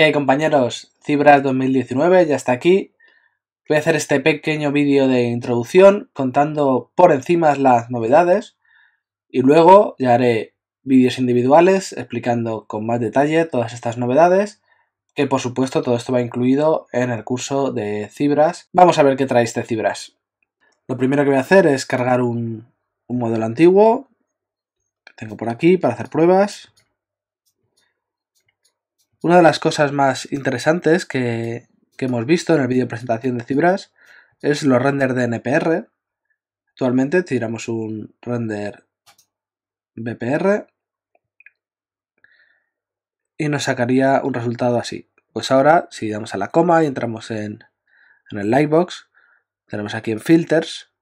¿Qué hay compañeros? Cibras 2019 ya está aquí. Voy a hacer este pequeño vídeo de introducción contando por encima las novedades y luego ya haré vídeos individuales explicando con más detalle todas estas novedades que por supuesto todo esto va incluido en el curso de Cibras. Vamos a ver qué trae este Cibras. Lo primero que voy a hacer es cargar un, un modelo antiguo que tengo por aquí para hacer pruebas. Una de las cosas más interesantes que, hemos visto en el vídeo presentación de Cibras es los renders de NPR. Actualmente tiramos un render BPR y nos sacaría un resultado así. Pues ahora, si damos a la coma y entramos en, en el Lightbox, tenemos aquí en Filters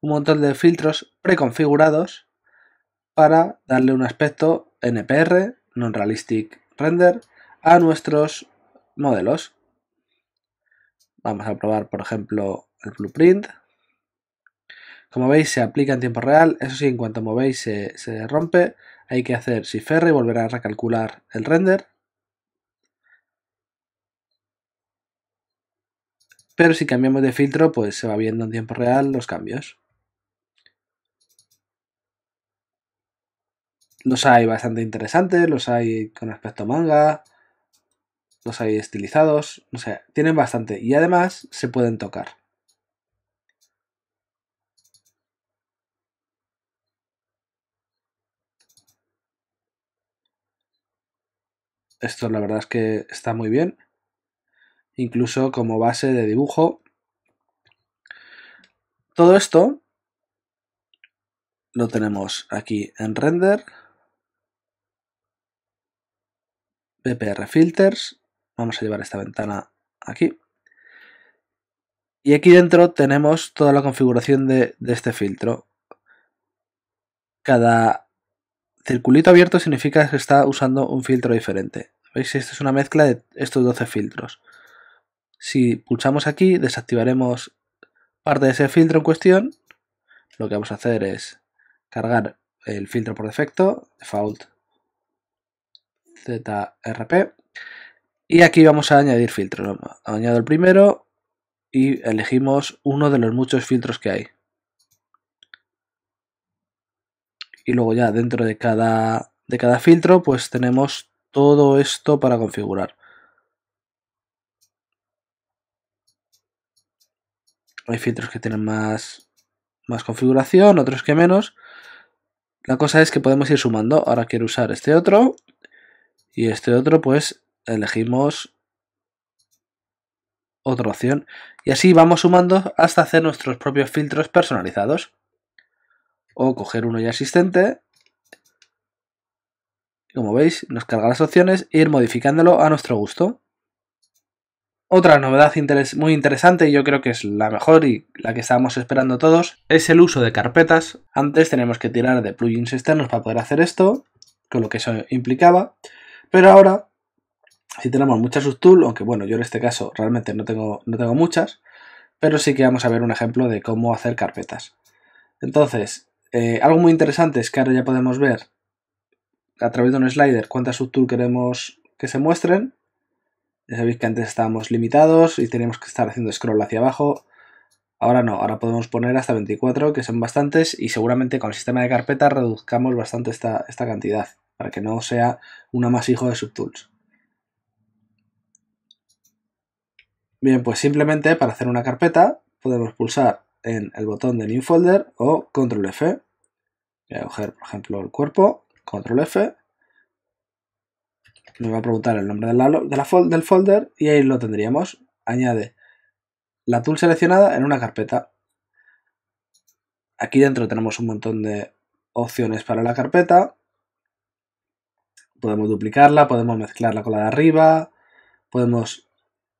un montón de filtros preconfigurados para darle un aspecto NPR, Non-Realistic Render, a nuestros modelos. Vamos a probar, por ejemplo, el blueprint. Como veis, se aplica en tiempo real. Eso sí, en cuanto movéis se, rompe. Hay que hacer si ferre y volver a recalcular el render. Pero si cambiamos de filtro, pues se va viendo en tiempo real los cambios. Los hay bastante interesantes, los hay con aspecto manga, los hay estilizados, o sea, tienen bastante y además se pueden tocar. Esto la verdad es que está muy bien, incluso como base de dibujo. Todo esto lo tenemos aquí en render, PPR filters Vamos a llevar esta ventana aquí. Y aquí dentro tenemos toda la configuración de, este filtro. Cada circulito abierto significa que está usando un filtro diferente. ¿Veis? Esto es una mezcla de estos 12 filtros. Si pulsamos aquí, desactivaremos parte de ese filtro en cuestión. Lo que vamos a hacer es cargar el filtro por defecto, default zrp, y aquí vamos a añadir filtros. Añado el primero y elegimos uno de los muchos filtros que hay. Y luego ya dentro de cada, de cada filtro pues tenemos todo esto para configurar. Hay filtros que tienen más, más configuración, otros que menos. La cosa es que podemos ir sumando. Ahora quiero usar este otro. Y este otro pues elegimos otra opción y así vamos sumando hasta hacer nuestros propios filtros personalizados o coger uno ya existente como veis nos carga las opciones e ir modificándolo a nuestro gusto otra novedad muy interesante y yo creo que es la mejor y la que estábamos esperando todos es el uso de carpetas antes tenemos que tirar de plugins externos para poder hacer esto con lo que eso implicaba pero ahora si tenemos muchas subtool, aunque bueno, yo en este caso realmente no tengo, no tengo muchas, pero sí que vamos a ver un ejemplo de cómo hacer carpetas. Entonces, eh, algo muy interesante es que ahora ya podemos ver a través de un slider cuántas subtool queremos que se muestren. Ya sabéis que antes estábamos limitados y teníamos que estar haciendo scroll hacia abajo. Ahora no, ahora podemos poner hasta 24, que son bastantes, y seguramente con el sistema de carpetas reduzcamos bastante esta, esta cantidad, para que no sea un amasijo de subtools. Bien, pues simplemente para hacer una carpeta podemos pulsar en el botón de New Folder o Control F. Voy a coger, por ejemplo, el cuerpo, Control F. Me va a preguntar el nombre de la del folder y ahí lo tendríamos. Añade la tool seleccionada en una carpeta. Aquí dentro tenemos un montón de opciones para la carpeta. Podemos duplicarla, podemos mezclarla con la de arriba, podemos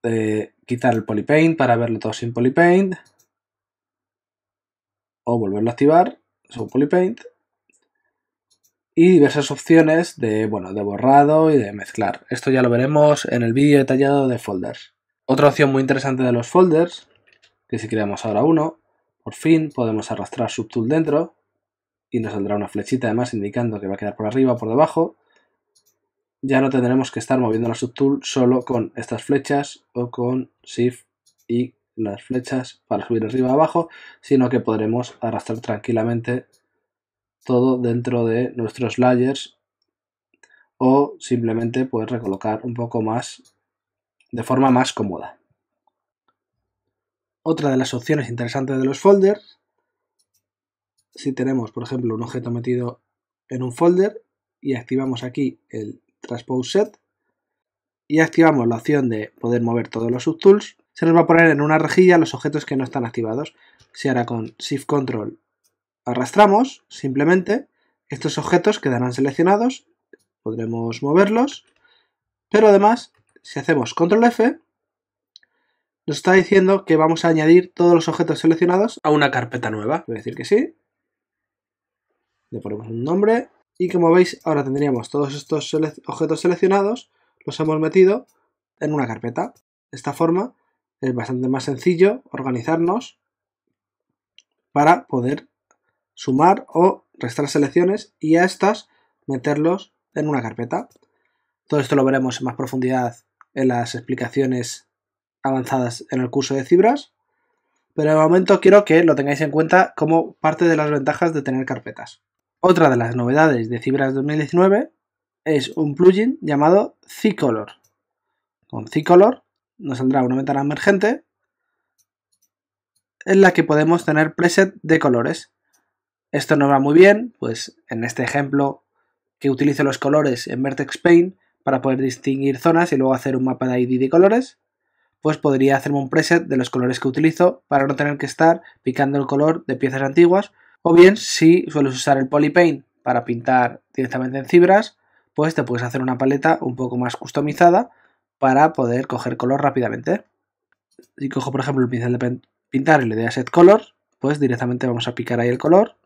de eh, quitar el polypaint para verlo todo sin polypaint. O volverlo a activar, son polypaint. Y diversas opciones de, bueno, de borrado y de mezclar. Esto ya lo veremos en el vídeo detallado de folders. Otra opción muy interesante de los folders, que si creamos ahora uno, por fin podemos arrastrar subtool dentro y nos saldrá una flechita además indicando que va a quedar por arriba o por debajo ya no tendremos que estar moviendo la subtool solo con estas flechas o con shift y las flechas para subir arriba abajo, sino que podremos arrastrar tranquilamente todo dentro de nuestros layers o simplemente poder pues, recolocar un poco más de forma más cómoda. Otra de las opciones interesantes de los folders, si tenemos por ejemplo un objeto metido en un folder y activamos aquí el Transpose Set y activamos la opción de poder mover todos los subtools, se nos va a poner en una rejilla los objetos que no están activados. Si ahora con Shift Control arrastramos, simplemente estos objetos quedarán seleccionados, podremos moverlos, pero además, si hacemos Control F, nos está diciendo que vamos a añadir todos los objetos seleccionados a una carpeta nueva. Voy a decir que sí. Le ponemos un nombre, y como veis, ahora tendríamos todos estos objetos seleccionados, los hemos metido en una carpeta. De esta forma es bastante más sencillo organizarnos para poder sumar o restar selecciones y a estas meterlos en una carpeta. Todo esto lo veremos en más profundidad en las explicaciones avanzadas en el curso de Cibras, pero de momento quiero que lo tengáis en cuenta como parte de las ventajas de tener carpetas. Otra de las novedades de Cibras 2019 es un plugin llamado C-Color. Con C-Color nos saldrá una ventana emergente en la que podemos tener preset de colores. Esto nos va muy bien, pues en este ejemplo que utilizo los colores en Vertex Paint para poder distinguir zonas y luego hacer un mapa de ID de colores, pues podría hacerme un preset de los colores que utilizo para no tener que estar picando el color de piezas antiguas o bien, si sueles usar el polypaint para pintar directamente en fibras, pues te puedes hacer una paleta un poco más customizada para poder coger color rápidamente. Si cojo, por ejemplo, el pincel de pintar y le doy a Set Color, pues directamente vamos a picar ahí el color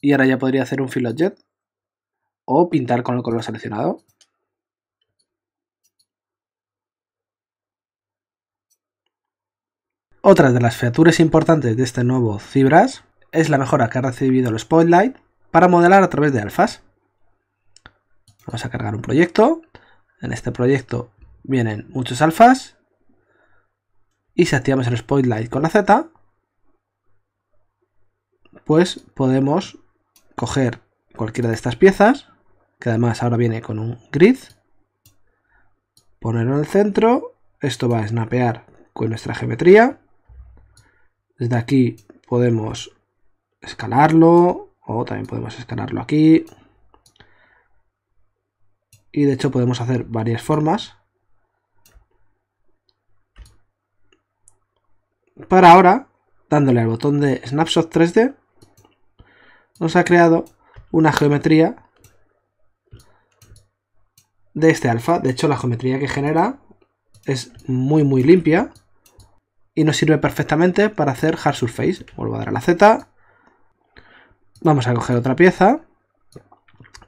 y ahora ya podría hacer un Fill jet, o pintar con el color seleccionado. Otra de las features importantes de este nuevo Cibras es la mejora que ha recibido el Spotlight para modelar a través de alfas. Vamos a cargar un proyecto. En este proyecto vienen muchos alfas. Y si activamos el Spotlight con la Z, pues podemos coger cualquiera de estas piezas, que además ahora viene con un grid, ponerlo en el centro, esto va a snapear con nuestra geometría, desde aquí podemos escalarlo o también podemos escalarlo aquí y de hecho podemos hacer varias formas para ahora dándole al botón de snapshot 3D nos ha creado una geometría de este alfa de hecho la geometría que genera es muy muy limpia y nos sirve perfectamente para hacer hard surface vuelvo a dar a la Z Vamos a coger otra pieza.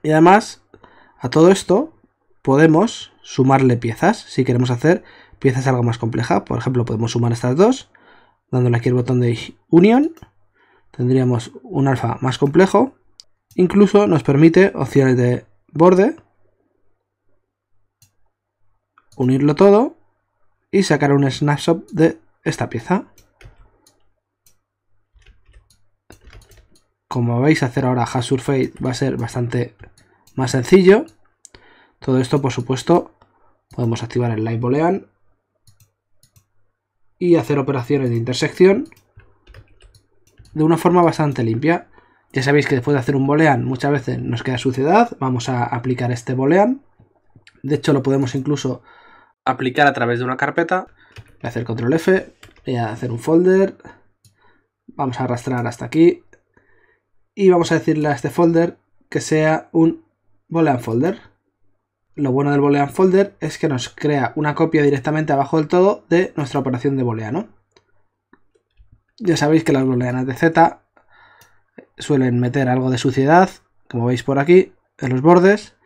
Y además, a todo esto podemos sumarle piezas. Si queremos hacer piezas algo más complejas, por ejemplo, podemos sumar estas dos. Dándole aquí el botón de unión, tendríamos un alfa más complejo. Incluso nos permite opciones de borde, unirlo todo y sacar un snapshot de esta pieza. como veis, hacer ahora hash surface va a ser bastante más sencillo. Todo esto, por supuesto, podemos activar el live boolean y hacer operaciones de intersección de una forma bastante limpia. Ya sabéis que después de hacer un boolean muchas veces nos queda suciedad. Vamos a aplicar este boolean. De hecho, lo podemos incluso aplicar a través de una carpeta. Voy a hacer control F, voy a hacer un folder. Vamos a arrastrar hasta aquí y vamos a decirle a este folder que sea un boolean folder. Lo bueno del boolean folder es que nos crea una copia directamente abajo del todo de nuestra operación de booleano. Ya sabéis que las booleanas de Z suelen meter algo de suciedad, como veis por aquí, en los bordes,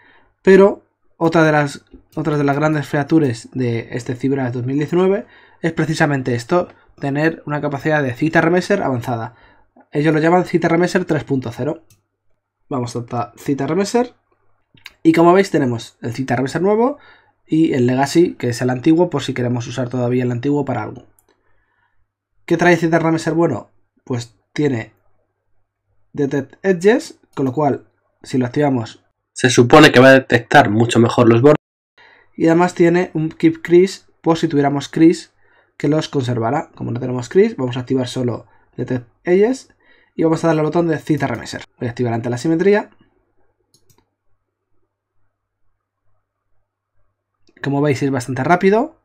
pero otra de las, otras de las grandes features de este Cibras 2019 es precisamente esto, tener una capacidad de cita remeser avanzada. Ellos lo llaman cita remeser 3.0. Vamos a cita remeser. Y como veis tenemos el cita nuevo y el legacy, que es el antiguo, por si queremos usar todavía el antiguo para algo. ¿Qué trae cita bueno? Pues tiene detect edges, con lo cual si lo activamos... Se supone que va a detectar mucho mejor los bordes. Y además tiene un keep Chris por si tuviéramos Chris que los conservará. Como no tenemos Chris vamos a activar solo detect edges y vamos a darle al botón de cita remeser. Voy a activar antes la simetría. Como veis es bastante rápido.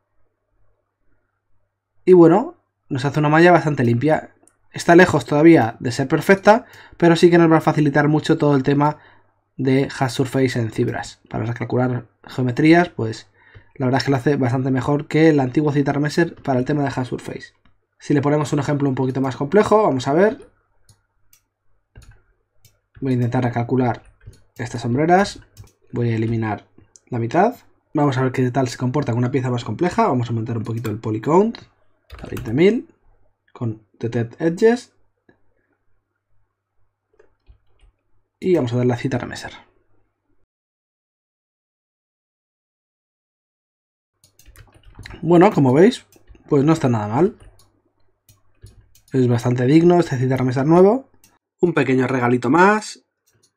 Y bueno, nos hace una malla bastante limpia. Está lejos todavía de ser perfecta, pero sí que nos va a facilitar mucho todo el tema de hash surface en cibras. Para calcular geometrías, pues la verdad es que lo hace bastante mejor que el antiguo cita remeser para el tema de hash surface. Si le ponemos un ejemplo un poquito más complejo, vamos a ver. Voy a intentar calcular estas sombreras. Voy a eliminar la mitad. Vamos a ver qué tal se comporta con una pieza más compleja. Vamos a aumentar un poquito el polycount a 20.000 con detect edges. Y vamos a dar la cita a Remeser. Bueno, como veis, pues no está nada mal. Es bastante digno este cita Remesar nuevo. Un pequeño regalito más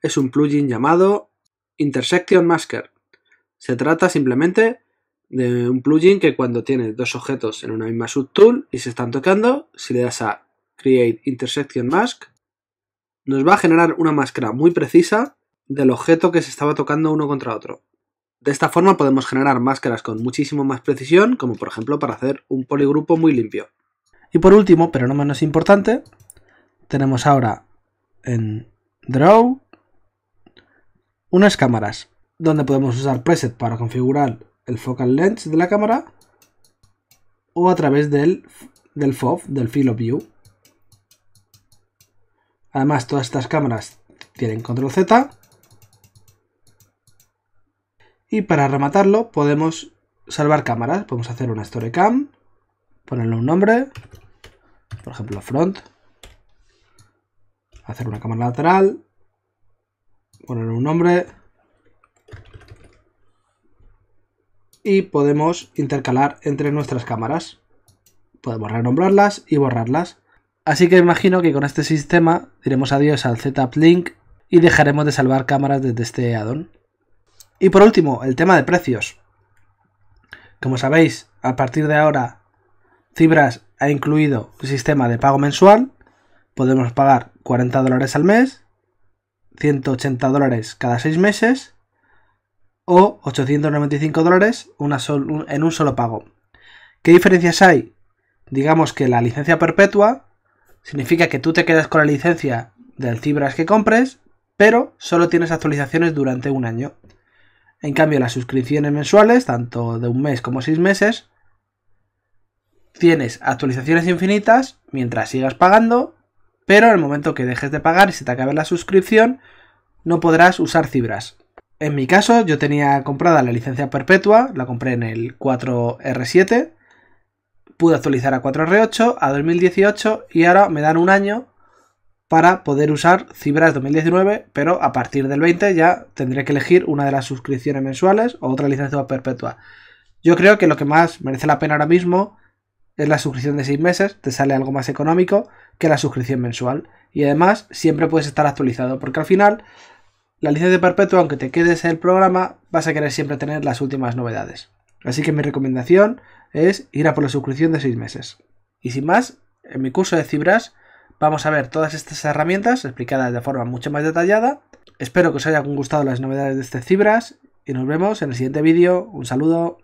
es un plugin llamado Intersection Masker. Se trata simplemente de un plugin que cuando tienes dos objetos en una misma subtool y se están tocando, si le das a Create Intersection Mask, nos va a generar una máscara muy precisa del objeto que se estaba tocando uno contra otro. De esta forma podemos generar máscaras con muchísimo más precisión, como por ejemplo para hacer un poligrupo muy limpio. Y por último, pero no menos importante, tenemos ahora en Draw, unas cámaras, donde podemos usar preset para configurar el focal length de la cámara o a través del, del FOV, del Field of View. Además, todas estas cámaras tienen control Z. Y para rematarlo, podemos salvar cámaras. Podemos hacer una cam ponerle un nombre, por ejemplo, front hacer una cámara lateral, poner un nombre y podemos intercalar entre nuestras cámaras. Podemos renombrarlas y borrarlas. Así que imagino que con este sistema diremos adiós al setup Link y dejaremos de salvar cámaras desde este addon. Y por último, el tema de precios. Como sabéis, a partir de ahora, Cibras ha incluido un sistema de pago mensual podemos pagar 40 dólares al mes, 180 dólares cada 6 meses o 895 dólares en un solo pago. ¿Qué diferencias hay? Digamos que la licencia perpetua significa que tú te quedas con la licencia del Cibras que compres, pero solo tienes actualizaciones durante un año. En cambio, las suscripciones mensuales, tanto de un mes como seis meses, tienes actualizaciones infinitas mientras sigas pagando pero en el momento que dejes de pagar y se te acabe la suscripción, no podrás usar Cibras. En mi caso, yo tenía comprada la licencia perpetua, la compré en el 4R7, pude actualizar a 4R8, a 2018 y ahora me dan un año para poder usar Cibras 2019, pero a partir del 20 ya tendré que elegir una de las suscripciones mensuales o otra licencia perpetua. Yo creo que lo que más merece la pena ahora mismo es la suscripción de 6 meses, te sale algo más económico que la suscripción mensual. Y además siempre puedes estar actualizado, porque al final la licencia perpetua, aunque te quedes en el programa, vas a querer siempre tener las últimas novedades. Así que mi recomendación es ir a por la suscripción de 6 meses. Y sin más, en mi curso de Cibras vamos a ver todas estas herramientas explicadas de forma mucho más detallada. Espero que os hayan gustado las novedades de este Cibras y nos vemos en el siguiente vídeo. Un saludo.